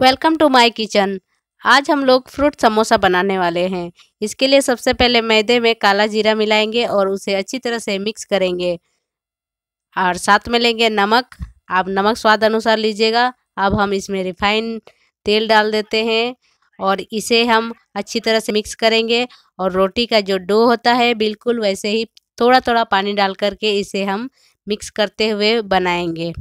welcome to my kitchen आज हम लोग फ्रूट समोसा बनाने वाले हैं इसके लिए सबसे पहले मैदे में काला जीरा मिलाएंगे और उसे अच्छी तरह से मिक्स करेंगे और साथ में लेंगे नमक आप नमक स्वाद अनुसार लीजिएगा अब हम इसमें रिफाइन तेल डाल देते हैं और इसे हम अच्छी तरह से मिक्स करेंगे और रोटी का जो डो होता है बिल्कुल वैसे ही थोड़ा थोड़ा पानी डाल करके इसे हम मिक्स करते हुए बनाएंगे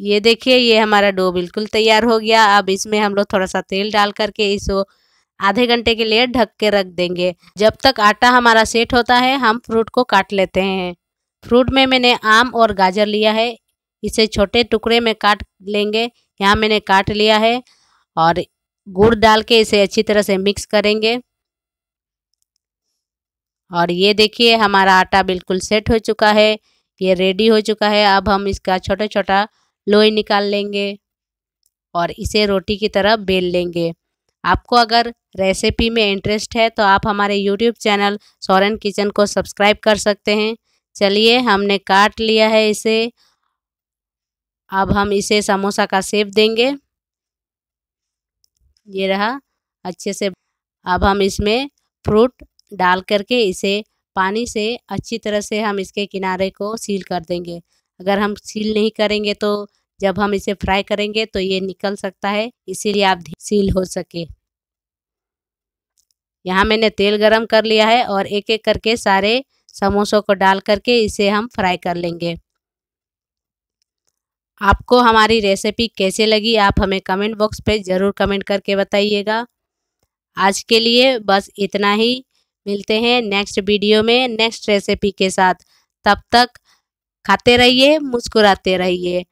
ये देखिए ये हमारा डो बिल्कुल तैयार हो गया अब इसमें हम लोग थोड़ा सा तेल डाल करके इसको आधे घंटे के लिए ढक के रख देंगे जब तक आटा हमारा सेट होता है हम फ्रूट को काट लेते हैं फ्रूट में मैंने आम और गाजर लिया है इसे छोटे टुकड़े में काट लेंगे यहाँ मैंने काट लिया है और गुड़ डाल के इसे अच्छी तरह से मिक्स करेंगे और ये देखिए हमारा आटा बिल्कुल सेट हो चुका है ये रेडी हो चुका है अब हम इसका छोटा छोटा लोई निकाल लेंगे और इसे रोटी की तरह बेल लेंगे आपको अगर रेसिपी में इंटरेस्ट है तो आप हमारे यूट्यूब चैनल सोरेन किचन को सब्सक्राइब कर सकते हैं चलिए हमने काट लिया है इसे अब हम इसे समोसा का सेप देंगे ये रहा अच्छे से अब हम इसमें फ्रूट डाल करके इसे पानी से अच्छी तरह से हम इसके किनारे को सील कर देंगे अगर हम सील नहीं करेंगे तो जब हम इसे फ्राई करेंगे तो ये निकल सकता है इसीलिए आप सील हो सके यहाँ मैंने तेल गरम कर लिया है और एक एक करके सारे समोसों को डाल करके इसे हम फ्राई कर लेंगे आपको हमारी रेसिपी कैसे लगी आप हमें कमेंट बॉक्स पे ज़रूर कमेंट करके बताइएगा आज के लिए बस इतना ही मिलते हैं नेक्स्ट वीडियो में नेक्स्ट रेसिपी के साथ तब तक खाते रहिए मुस्कुराते रहिए